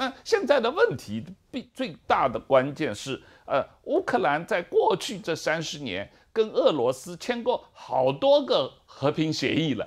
那现在的问题，比最大的关键是，呃，乌克兰在过去这三十年跟俄罗斯签过好多个和平协议了，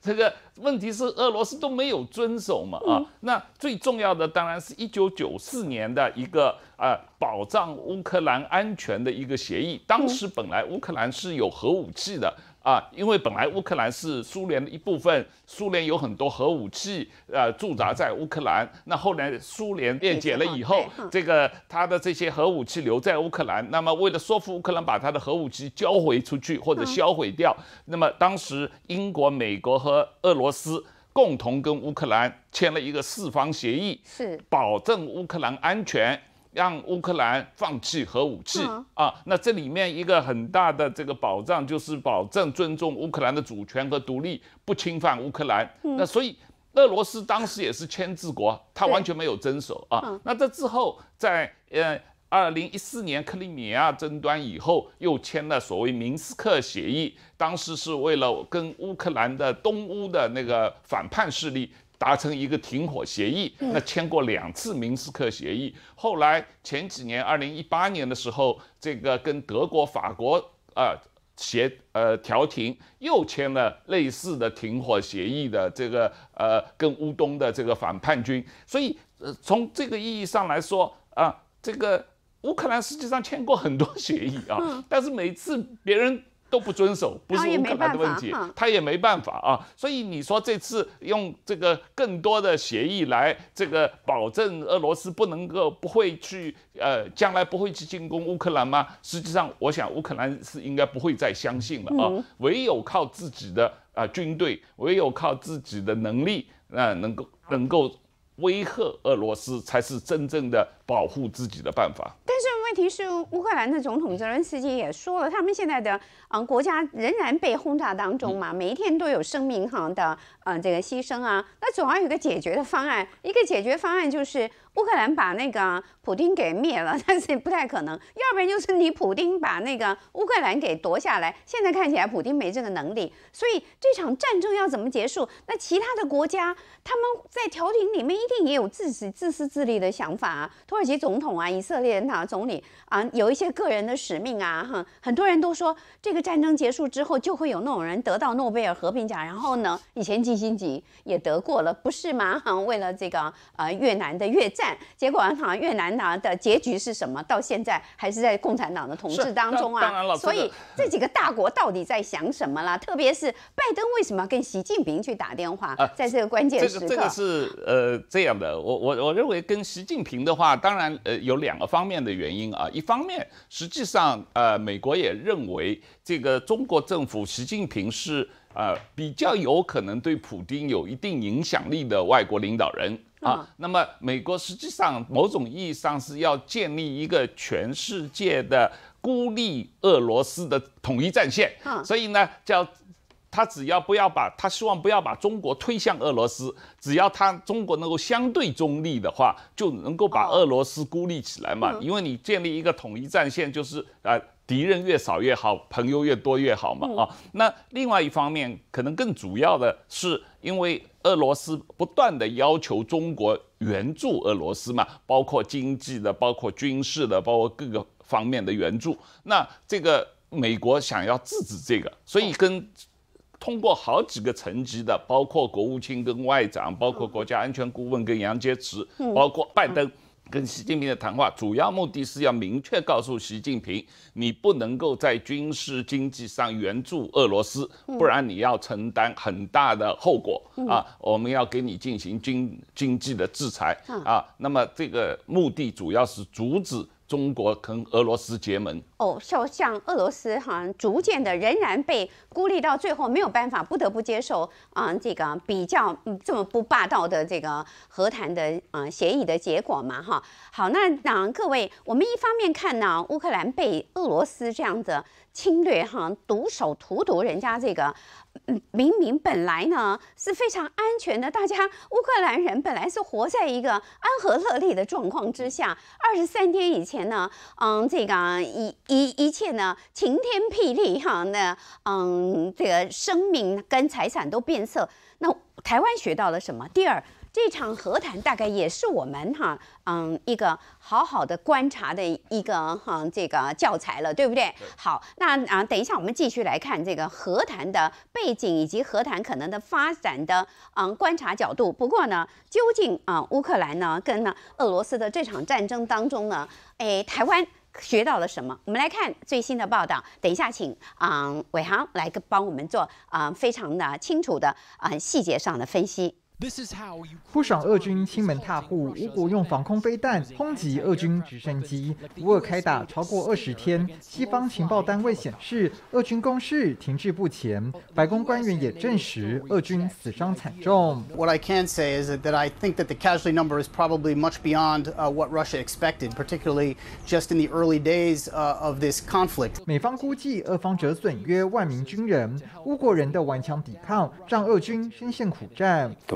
这个问题是俄罗斯都没有遵守嘛啊？那最重要的当然是一九九四年的一个呃保障乌克兰安全的一个协议，当时本来乌克兰是有核武器的。啊，因为本来乌克兰是苏联的一部分，苏联有很多核武器，呃，驻扎在乌克兰。那后来苏联解了以后，这个他的这些核武器留在乌克兰。那么为了说服乌克兰把他的核武器交回出去或者销毁掉，那么当时英国、美国和俄罗斯共同跟乌克兰签了一个四方协议，是保证乌克兰安全。让乌克兰放弃核武器啊，那这里面一个很大的这个保障就是保证尊重乌克兰的主权和独立，不侵犯乌克兰。那所以俄罗斯当时也是签字国，他完全没有遵守啊。那这之后，在呃二零一四年克里米亚争端以后，又签了所谓明斯克协议，当时是为了跟乌克兰的东乌的那个反叛势力。达成一个停火协议，那签过两次明斯克协议，后来前几年二零一八年的时候，这个跟德国、法国啊协呃调停，又签了类似的停火协议的这个呃跟乌东的这个反叛军，所以从这个意义上来说啊，这个乌克兰实际上签过很多协议啊，但是每次别人。都不遵守，不是乌克兰的问题，他也没办法啊。所以你说这次用这个更多的协议来这个保证俄罗斯不能够不会去呃将来不会去进攻乌克兰吗？实际上，我想乌克兰是应该不会再相信了啊。唯有靠自己的啊军队，唯有靠自己的能力啊能够能够威吓俄罗斯，才是真正的保护自己的办法。但是。问题是乌克兰的总统泽连斯基也说了，他们现在的嗯国家仍然被轰炸当中嘛，每一天都有生命航的嗯这个牺牲啊。那总要有个解决的方案，一个解决方案就是乌克兰把那个普丁给灭了，但是不太可能。要不然就是你普丁把那个乌克兰给夺下来。现在看起来普丁没这个能力，所以这场战争要怎么结束？那其他的国家他们在调停里面一定也有自己自私自利的想法。啊。土耳其总统啊，以色列的总理。啊，有一些个人的使命啊，哈，很多人都说这个战争结束之后就会有那种人得到诺贝尔和平奖，然后呢，以前吉新级也得过了，不是吗？哈，为了这个呃越南的越战，结果哈越南拿的结局是什么？到现在还是在共产党的统治当中啊。所以这几个大国到底在想什么了？特别是拜登为什么要跟习近平去打电话，在这个关键时刻？这个这个是呃这样的，我我我认为跟习近平的话，当然呃有两个方面的原因。啊，一方面，实际上，呃，美国也认为这个中国政府习近平是呃比较有可能对普京有一定影响力的外国领导人啊。那么，美国实际上某种意义上是要建立一个全世界的孤立俄罗斯的统一战线，所以呢，叫。他只要不要把他希望不要把中国推向俄罗斯，只要他中国能够相对中立的话，就能够把俄罗斯孤立起来嘛。因为你建立一个统一战线，就是呃敌人越少越好，朋友越多越好嘛。啊，那另外一方面可能更主要的是，因为俄罗斯不断的要求中国援助俄罗斯嘛，包括经济的，包括军事的，包括各个方面的援助。那这个美国想要制止这个，所以跟。通过好几个层级的，包括国务卿跟外长，包括国家安全顾问跟杨洁篪，包括拜登跟习近平的谈话，主要目的是要明确告诉习近平，你不能够在军事经济上援助俄罗斯，不然你要承担很大的后果啊！我们要给你进行经经济的制裁啊！那么这个目的主要是阻止。中国跟俄罗斯结盟哦，说像俄罗斯哈，逐渐的仍然被孤立到最后，没有办法，不得不接受啊这个比较嗯这么不霸道的这个和谈的啊协议的结果嘛哈。好，那那各位，我们一方面看呢，乌克兰被俄罗斯这样的侵略哈，独手荼毒人家这个，明明本来呢是非常安全的，大家乌克兰人本来是活在一个安和乐利的状况之下，二十三天以前。前呢，嗯，这个一一一切呢，晴天霹雳哈，那嗯，这个生命跟财产都变色。那台湾学到了什么？第二。这场和谈大概也是我们哈嗯一个好好的观察的一个哈这个教材了，对不对？好，那啊等一下我们继续来看这个和谈的背景以及和谈可能的发展的嗯观察角度。不过呢，究竟啊乌克兰呢跟呢俄罗斯的这场战争当中呢，哎台湾学到了什么？我们来看最新的报道。等一下，请啊伟航来帮我们做啊非常的清楚的啊细节上的分析。this is how 扑爽俄军亲门踏户乌国用防空飞弹轰击俄军直升机乌俄开打超过二十天西方情报单位显示俄军攻势停滞不前白宫官员也证实俄军死伤惨重 what i can say is that i think that the c a s u a l t y number is probably much beyond what russia expected particularly just in the early days of this conflict 美方估计俄方折损约万名军人乌国人的顽强抵抗让俄军深陷苦战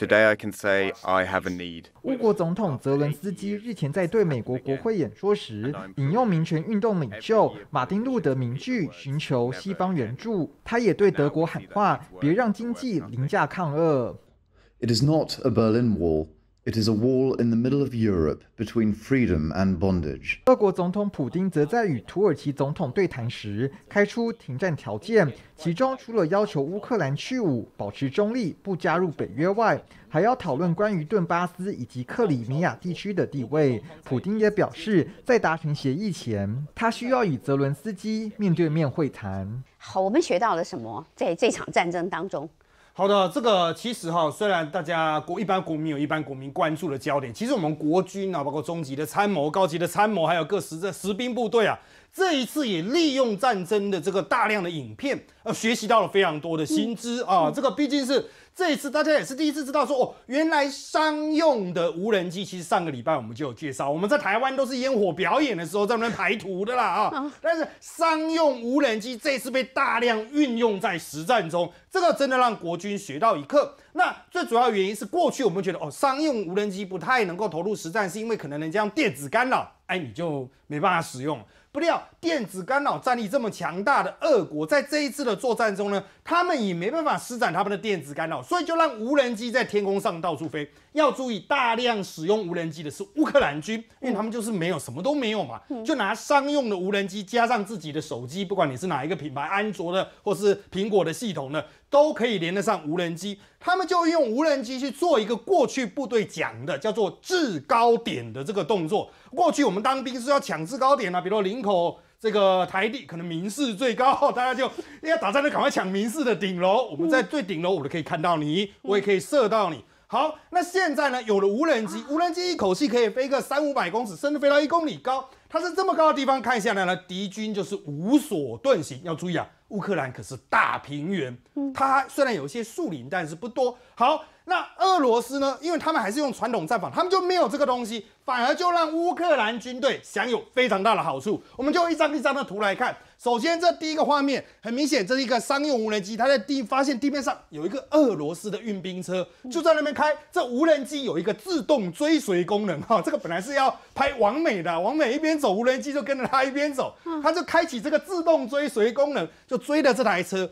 Today I can say I have a need. 乌国总统泽伦斯基日前在对美国国会演说时，引用民权运动领袖马丁·路德名句，寻求西方援助。他也对德国喊话，别让经济凌驾抗俄。It is not a Berlin Wall. It is in middle the between a wall Europe of freedom and bondage. 俄国总统普京则在与土耳其总统对谈时开出停战条件，其中除了要求乌克兰去武、保持中立、不加入北约外，还要讨论关于顿巴斯以及克里米亚地区的地位。普京也表示，在达成协议前，他需要与泽伦斯基面对面会谈。好，我们学到了什么？在这场战争当中。好的，这个其实哈，虽然大家国一般国民有一般国民关注的焦点，其实我们国军啊，包括中级的参谋、高级的参谋，还有各实的实兵部队啊，这一次也利用战争的这个大量的影片。呃，学习到了非常多的新知啊！这个毕竟是这一次大家也是第一次知道说哦，原来商用的无人机，其实上个礼拜我们就有介绍，我们在台湾都是烟火表演的时候在那边排图的啦啊！但是商用无人机这次被大量运用在实战中，这个真的让国军学到一课。那最主要原因是过去我们觉得哦，商用无人机不太能够投入实战，是因为可能人家用电子干扰，哎，你就没办法使用。不料，电子干扰战力这么强大的俄国，在这一次的作战中呢，他们也没办法施展他们的电子干扰，所以就让无人机在天空上到处飞。要注意，大量使用无人机的是乌克兰军，因为他们就是没有什么都没有嘛，就拿商用的无人机加上自己的手机，不管你是哪一个品牌，安卓的或是苹果的系统呢，都可以连得上无人机。他们就用无人机去做一个过去部队讲的叫做制高点的这个动作。过去我们当兵是要抢制高点啊，比如说林口这个台地，可能民视最高，大家就要打仗就赶快抢民视的顶楼。我们在最顶楼，我都可以看到你，我也可以射到你。好，那现在呢？有了无人机，无人机一口气可以飞个三五百公尺，甚至飞到一公里高。它在这么高的地方看下来呢，敌军就是无所遁形。要注意啊，乌克兰可是大平原，它虽然有一些树林，但是不多。好。那俄罗斯呢？因为他们还是用传统战法，他们就没有这个东西，反而就让乌克兰军队享有非常大的好处。我们就一张一张的图来看。首先，这第一个画面很明显，这是一个商用无人机，它在地发现地面上有一个俄罗斯的运兵车，就在那边开。这无人机有一个自动追随功能哈，这个本来是要拍往美的，往美一边走，无人机就跟着他一边走，他就开启这个自动追随功能，就追了这台车。